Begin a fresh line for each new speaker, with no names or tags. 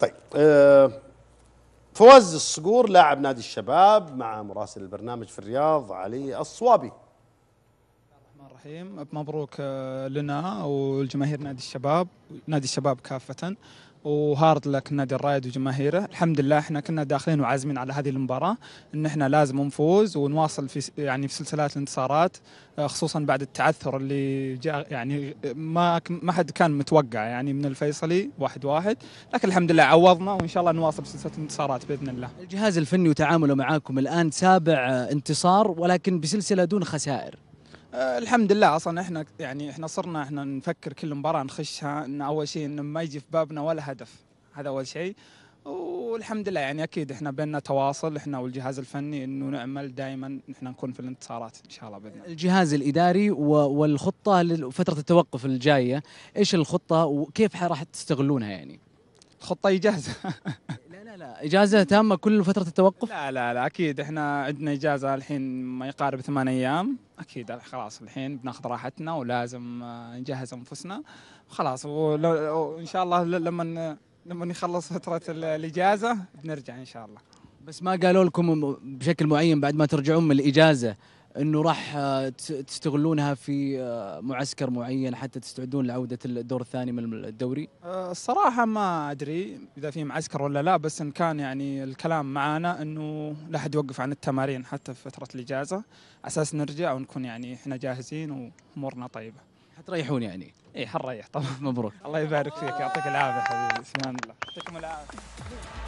طيب آه، فواز الصقور لاعب نادي الشباب مع مراسل البرنامج في الرياض علي الصوابي
الرحيم مبروك آه، لنا والجماهير نادي الشباب نادي الشباب كافة وهارد لك نادي الرايد وجماهيره الحمد لله احنا كنا داخلين وعازمين على هذه المباراة ان احنا لازم نفوز ونواصل في يعني في سلسلات الانتصارات آه، خصوصا بعد التعثر اللي جاء يعني ما ما حد كان متوقع يعني من الفيصلي واحد واحد لكن الحمد لله عوضنا
وان شاء الله نواصل سلسلة الانتصارات باذن الله الجهاز الفني وتعامله معاكم الان سابع آه، انتصار ولكن بسلسلة دون خسائر آه، الحمد لله اصلا احنا
يعني احنا صرنا احنا نفكر كل مباراه نخشها ان اول شيء انه ما يجي في بابنا ولا هدف هذا اول شيء والحمد لله يعني اكيد احنا بيننا تواصل احنا والجهاز الفني انه نعمل دائما احنا نكون في الانتصارات ان شاء الله باذن الله.
الجهاز الاداري والخطه لفتره التوقف الجايه، ايش الخطه وكيف راح تستغلونها يعني؟ الخطه جاهزه اجازه تامه كل فتره التوقف لا لا لا اكيد احنا عندنا
اجازه الحين ما يقارب ثمان ايام اكيد خلاص الحين بناخذ راحتنا ولازم آه، نجهز انفسنا خلاص وان شاء الله لما لما يخلص فتره الاجازه بنرجع ان شاء الله
بس ما قالوا لكم بشكل معين بعد ما ترجعون من الاجازه انه راح آه، تستغلونها في آه، معسكر معين حتى تستعدون لعوده الدور الثاني من الدوري؟
الصراحه آه، ما ادري اذا في معسكر ولا لا بس ان كان يعني الكلام معانا انه لا احد يوقف عن التمارين حتى في فتره الاجازه اساس نرجع ونكون يعني احنا جاهزين وامورنا طيبه. حتريحون
يعني؟ اي حنريح طبعا مبروك الله يبارك فيك يعطيك العافيه حبيبي بسم الله
يعطيكم العافيه